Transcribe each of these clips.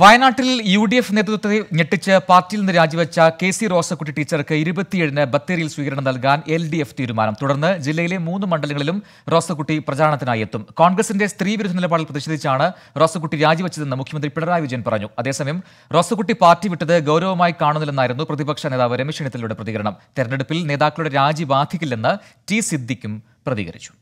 വയനാട്ടിൽ U D F നേതൃത്വത്തെ ഞെട്ടിച്ച് പാർട്ടിയിൽ നിന്ന് രാജിവെച്ച കെ സി റോസക്കുട്ടി ടീച്ചർക്ക് ഇരുപത്തിയേഴിന് ബത്തേരിയിൽ സ്വീകരണം നൽകാൻ എൽ ഡി എഫ് തീരുമാനം തുടർന്ന് ജില്ലയിലെ മൂന്ന് മണ്ഡലങ്ങളിലും റോസക്കുട്ടി പ്രചാരണത്തിനായി എത്തും കോൺഗ്രസിന്റെ സ്ത്രീവിരുദ്ധ നിലപാടിൽ പ്രതിഷേധിച്ചാണ് റോസക്കുട്ടി രാജിവെച്ചതെന്ന് മുഖ്യമന്ത്രി പിണറായി വിജയൻ പറഞ്ഞു അതേസമയം റോസക്കുട്ടി പാർട്ടി വിട്ടത് ഗൌരവമായി കാണുന്നില്ലെന്നായിരുന്നു പ്രതിപക്ഷ നേതാവ് രമേശ് ചെന്നിത്തലയുടെ പ്രതികരണം തെരഞ്ഞെടുപ്പിൽ നേതാക്കളുടെ രാജി ബാധിക്കില്ലെന്ന് ടി സിദ്ദിഖും പ്രതികരിച്ചു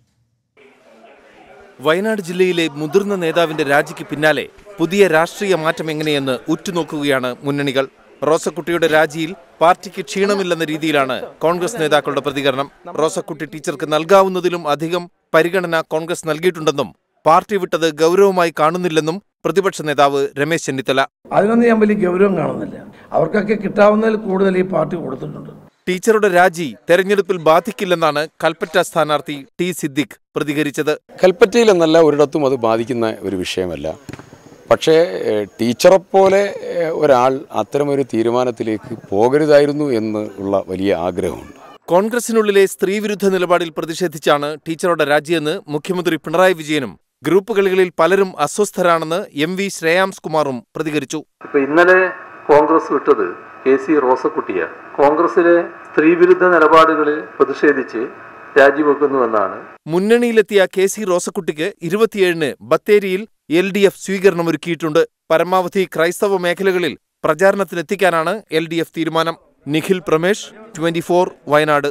വയനാട് ജില്ലയിലെ മുതിർന്ന നേതാവിന്റെ രാജിക്ക് പിന്നാലെ പുതിയ രാഷ്ട്രീയ മാറ്റം എങ്ങനെയെന്ന് ഉറ്റുനോക്കുകയാണ് മുന്നണികൾ റോസക്കുട്ടിയുടെ രാജിയിൽ പാർട്ടിക്ക് ക്ഷീണമില്ലെന്ന രീതിയിലാണ് കോൺഗ്രസ് നേതാക്കളുടെ പ്രതികരണം റോസക്കുട്ടി ടീച്ചർക്ക് നൽകാവുന്നതിലും അധികം പരിഗണന കോൺഗ്രസ് നൽകിയിട്ടുണ്ടെന്നും പാർട്ടി വിട്ടത് ഗൗരവമായി കാണുന്നില്ലെന്നും പ്രതിപക്ഷ നേതാവ് രമേശ് ചെന്നിത്തല അതിനൊന്നും ഞാൻ വലിയ ഗൗരവം കാണുന്നില്ല അവർക്കൊക്കെ കിട്ടാവുന്നതിൽ കൂടുതൽ ഈ പാർട്ടി കൊടുത്തിട്ടുണ്ട് ടീച്ചറുടെ രാജി തെരഞ്ഞെടുപ്പിൽ ബാധിക്കില്ലെന്നാണ് കൽപ്പറ്റ സ്ഥാനാർത്ഥി ടി സിദ്ദിഖ് പ്രതികരിച്ചത് കൽപ്പറ്റയിലെന്നല്ല ഒരിടത്തും അത് ബാധിക്കുന്ന ഒരു വിഷയമല്ല പക്ഷേ ടീച്ചറെ പോലെ ഒരാൾ അത്തരമൊരു തീരുമാനത്തിലേക്ക് പോകരുതായിരുന്നു എന്ന് ഉള്ള വലിയ ആഗ്രഹമുണ്ട് കോൺഗ്രസിനുള്ളിലെ സ്ത്രീവിരുദ്ധ നിലപാടിൽ പ്രതിഷേധിച്ചാണ് ടീച്ചറുടെ രാജിയെന്ന് മുഖ്യമന്ത്രി പിണറായി വിജയനും ഗ്രൂപ്പ് കളികളിൽ പലരും അസ്വസ്ഥരാണെന്ന് എം വി ശ്രേയാംസ് കുമാറും പ്രതികരിച്ചു ഇന്നലെ കോൺഗ്രസ് വിട്ടത് കെ സി റോസക്കുട്ടിയാണ് കോൺഗ്രസിലെ സ്ത്രീവിരുദ്ധ നിലപാടുകളിൽ പ്രതിഷേധിച്ച് രാജിവെക്കുന്നുവെന്നാണ് മുന്നണിയിലെത്തിയ കെ സി റോസക്കുട്ടിക്ക് ഇരുപത്തിയേഴിന് ബത്തേരിയിൽ എൽ ഡി എഫ് ഒരുക്കിയിട്ടുണ്ട് പരമാവധി ക്രൈസ്തവ മേഖലകളിൽ പ്രചാരണത്തിനെത്തിക്കാനാണ് എൽ ഡി എഫ് തീരുമാനം നിഖിൽ പ്രമേഷ് ട്വന്റി വയനാട്